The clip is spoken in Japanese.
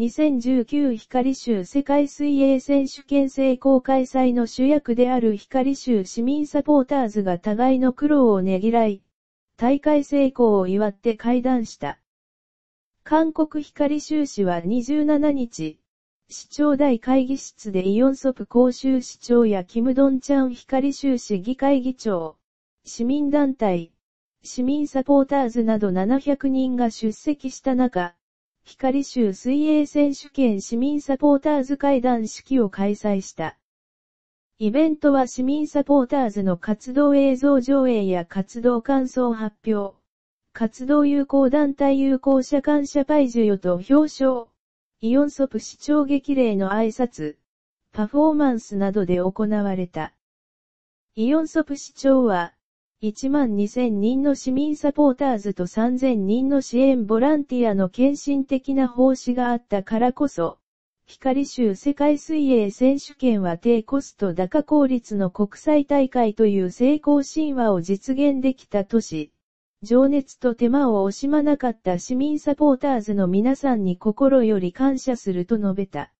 2019光州世界水泳選手権成功開催の主役である光州市民サポーターズが互いの苦労をねぎらい、大会成功を祝って会談した。韓国光州市は27日、市長大会議室でイオンソプ公州市長やキムドンチャン光州市議会議長、市民団体、市民サポーターズなど700人が出席した中、光州水泳選手権市民サポーターズ会談式を開催した。イベントは市民サポーターズの活動映像上映や活動感想発表、活動友好団体友好者感謝パイ授与と表彰、イオンソプ市長激励の挨拶、パフォーマンスなどで行われた。イオンソプ市長は、1万2000人の市民サポーターズと3000人の支援ボランティアの献身的な奉仕があったからこそ、光州世界水泳選手権は低コスト高効率の国際大会という成功神話を実現できた都市。情熱と手間を惜しまなかった市民サポーターズの皆さんに心より感謝すると述べた。